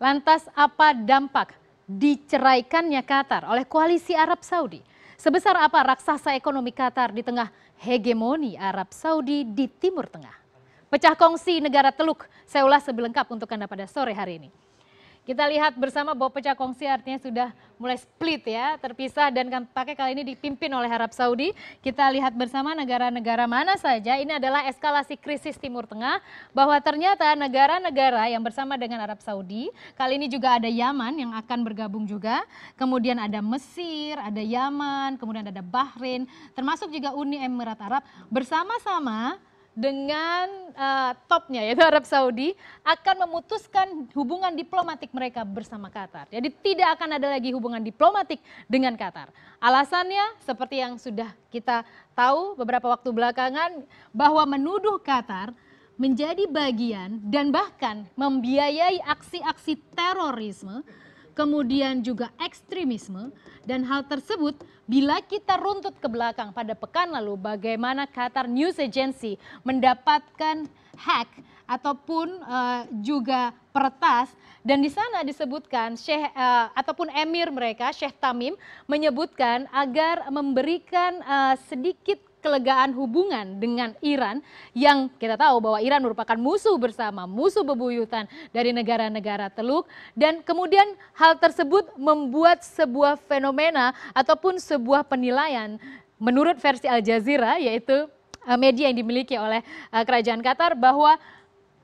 Lantas apa dampak diceraikannya Qatar oleh koalisi Arab Saudi? Sebesar apa raksasa ekonomi Qatar di tengah hegemoni Arab Saudi di Timur Tengah? Pecah kongsi negara Teluk, saya ulas sebelengkap untuk Anda pada sore hari ini. Kita lihat bersama bahwa pecah kongsi artinya sudah mulai split ya, terpisah dan kan pakai kali ini dipimpin oleh Arab Saudi. Kita lihat bersama negara-negara mana saja. Ini adalah eskalasi krisis Timur Tengah bahwa ternyata negara-negara yang bersama dengan Arab Saudi, kali ini juga ada Yaman yang akan bergabung juga. Kemudian ada Mesir, ada Yaman, kemudian ada Bahrain, termasuk juga Uni Emirat Arab bersama-sama dengan uh, topnya yaitu Arab Saudi akan memutuskan hubungan diplomatik mereka bersama Qatar. Jadi tidak akan ada lagi hubungan diplomatik dengan Qatar. Alasannya seperti yang sudah kita tahu beberapa waktu belakangan bahwa menuduh Qatar menjadi bagian dan bahkan membiayai aksi-aksi terorisme kemudian juga ekstremisme dan hal tersebut bila kita runtut ke belakang pada pekan lalu bagaimana Qatar News Agency mendapatkan hack ataupun uh, juga peretas dan di sana disebutkan Syekh uh, eh, ataupun emir mereka Syekh Tamim menyebutkan agar memberikan uh, sedikit kelegaan hubungan dengan Iran yang kita tahu bahwa Iran merupakan musuh bersama, musuh bebuyutan dari negara-negara Teluk dan kemudian hal tersebut membuat sebuah fenomena ataupun sebuah penilaian menurut versi Al Jazeera yaitu eh, media yang dimiliki oleh eh, kerajaan Qatar bahwa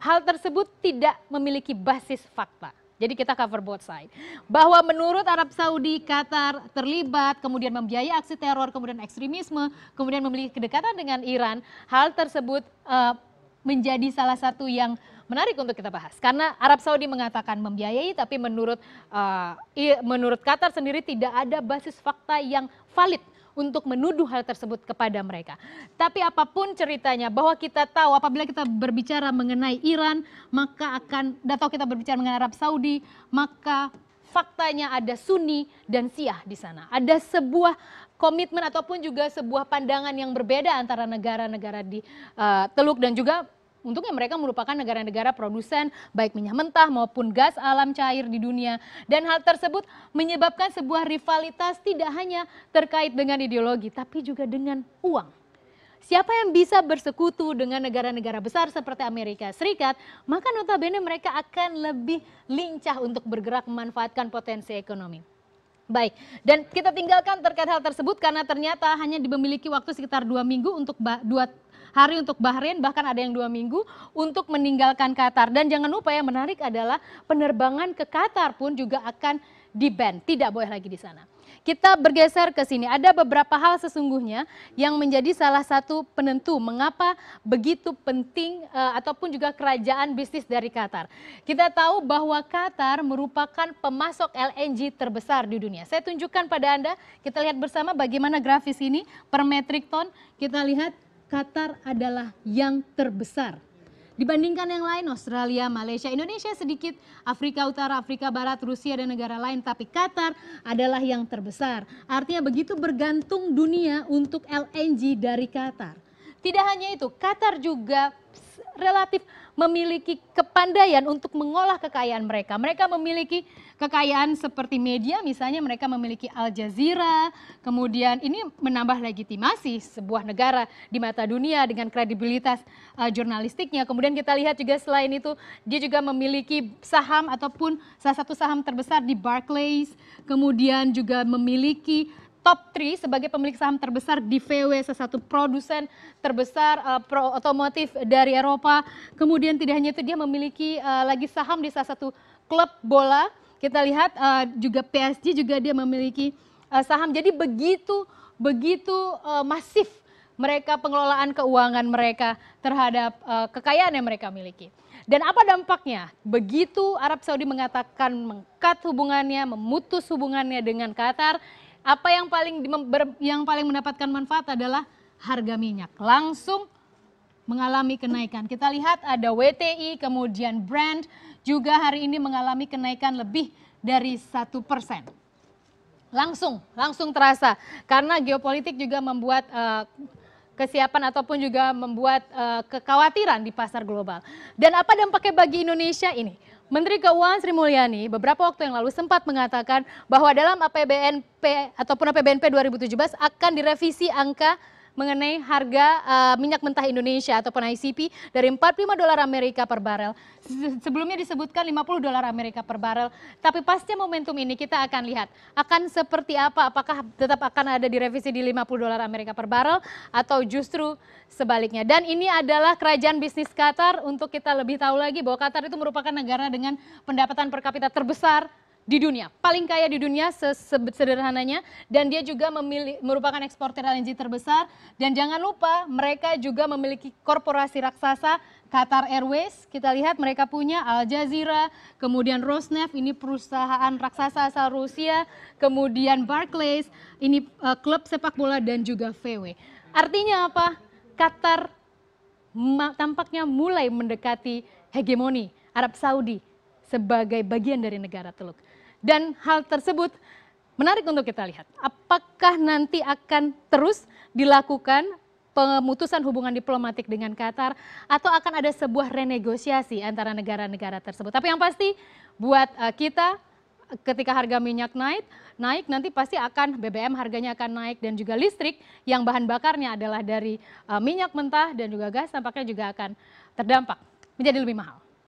hal tersebut tidak memiliki basis fakta. Jadi kita cover both side. Bahwa menurut Arab Saudi, Qatar terlibat, kemudian membiayai aksi teror, kemudian ekstremisme, kemudian memiliki kedekatan dengan Iran, hal tersebut uh, menjadi salah satu yang menarik untuk kita bahas. Karena Arab Saudi mengatakan membiayai, tapi menurut uh, menurut Qatar sendiri tidak ada basis fakta yang valid untuk menuduh hal tersebut kepada mereka. Tapi apapun ceritanya bahwa kita tahu apabila kita berbicara mengenai Iran maka akan atau kita berbicara mengenai Arab Saudi maka faktanya ada Sunni dan Syiah di sana. Ada sebuah komitmen ataupun juga sebuah pandangan yang berbeda antara negara-negara di uh, Teluk dan juga untungnya mereka merupakan negara-negara produsen baik minyak mentah maupun gas alam cair di dunia. Dan hal tersebut menyebabkan sebuah rivalitas tidak hanya terkait dengan ideologi, tapi juga dengan uang. Siapa yang bisa bersekutu dengan negara-negara besar seperti Amerika Serikat, maka notabene mereka akan lebih lincah untuk bergerak memanfaatkan potensi ekonomi. Baik, dan kita tinggalkan terkait hal tersebut karena ternyata hanya dimiliki waktu sekitar dua minggu untuk dua hari untuk Bahrain, bahkan ada yang dua minggu untuk meninggalkan Qatar. Dan jangan lupa yang menarik adalah penerbangan ke Qatar pun juga akan di ban, tidak boleh lagi di sana. Kita bergeser ke sini. Ada beberapa hal sesungguhnya yang menjadi salah satu penentu mengapa begitu penting uh, ataupun juga kerajaan bisnis dari Qatar. Kita tahu bahwa Qatar merupakan pemasok LNG terbesar di dunia. Saya tunjukkan pada Anda, kita lihat bersama bagaimana grafis ini per metric ton. Kita lihat Qatar adalah yang terbesar. Dibandingkan yang lain, Australia, Malaysia, Indonesia sedikit, Afrika Utara, Afrika Barat, Rusia, dan negara lain. Tapi Qatar adalah yang terbesar. Artinya begitu bergantung dunia untuk LNG dari Qatar. Tidak hanya itu, Qatar juga relatif memiliki kepandaian untuk mengolah kekayaan mereka. Mereka memiliki kekayaan seperti media, misalnya mereka memiliki Al Jazeera, kemudian ini menambah legitimasi sebuah negara di mata dunia dengan kredibilitas uh, jurnalistiknya. Kemudian kita lihat juga selain itu, dia juga memiliki saham ataupun salah satu saham terbesar di Barclays, kemudian juga memiliki top 3 sebagai pemilik saham terbesar di VW, salah satu produsen terbesar uh, pro otomotif dari Eropa. Kemudian tidak hanya itu dia memiliki uh, lagi saham di salah satu klub bola. Kita lihat uh, juga PSG juga dia memiliki uh, saham. Jadi begitu begitu uh, masif mereka pengelolaan keuangan mereka terhadap uh, kekayaan yang mereka miliki. Dan apa dampaknya? Begitu Arab Saudi mengatakan mengkat hubungannya, memutus hubungannya dengan Qatar, apa yang paling yang paling mendapatkan manfaat adalah harga minyak. Langsung mengalami kenaikan. Kita lihat ada WTI, kemudian Brent juga hari ini mengalami kenaikan lebih dari satu persen. Langsung, langsung terasa karena geopolitik juga membuat uh, kesiapan ataupun juga membuat uh, kekhawatiran di pasar global. Dan apa dampaknya bagi Indonesia ini? Menteri Keuangan Sri Mulyani beberapa waktu yang lalu sempat mengatakan bahwa dalam APBNP ataupun APBNP 2017 akan direvisi angka mengenai harga uh, minyak mentah Indonesia ataupun ICP dari 45 dolar Amerika per barel. Sebelumnya disebutkan 50 dolar Amerika per barel, tapi pasti momentum ini kita akan lihat akan seperti apa? Apakah tetap akan ada direvisi di 50 dolar Amerika per barel atau justru sebaliknya? Dan ini adalah kerajaan bisnis Qatar untuk kita lebih tahu lagi bahwa Qatar itu merupakan negara dengan pendapatan per kapita terbesar di dunia, paling kaya di dunia sederhananya dan dia juga memilih, merupakan eksportir LNG terbesar dan jangan lupa mereka juga memiliki korporasi raksasa Qatar Airways, kita lihat mereka punya Al Jazeera, kemudian Rosneft ini perusahaan raksasa asal Rusia, kemudian Barclays, ini uh, klub sepak bola dan juga VW. Artinya apa? Qatar tampaknya mulai mendekati hegemoni Arab Saudi sebagai bagian dari negara Teluk dan hal tersebut menarik untuk kita lihat. Apakah nanti akan terus dilakukan pemutusan hubungan diplomatik dengan Qatar atau akan ada sebuah renegosiasi antara negara-negara tersebut. Tapi yang pasti buat eh, kita ketika harga minyak naik, naik nanti pasti akan BBM harganya akan naik dan juga listrik yang bahan bakarnya adalah dari eh, minyak mentah dan juga gas tampaknya juga akan terdampak menjadi lebih mahal.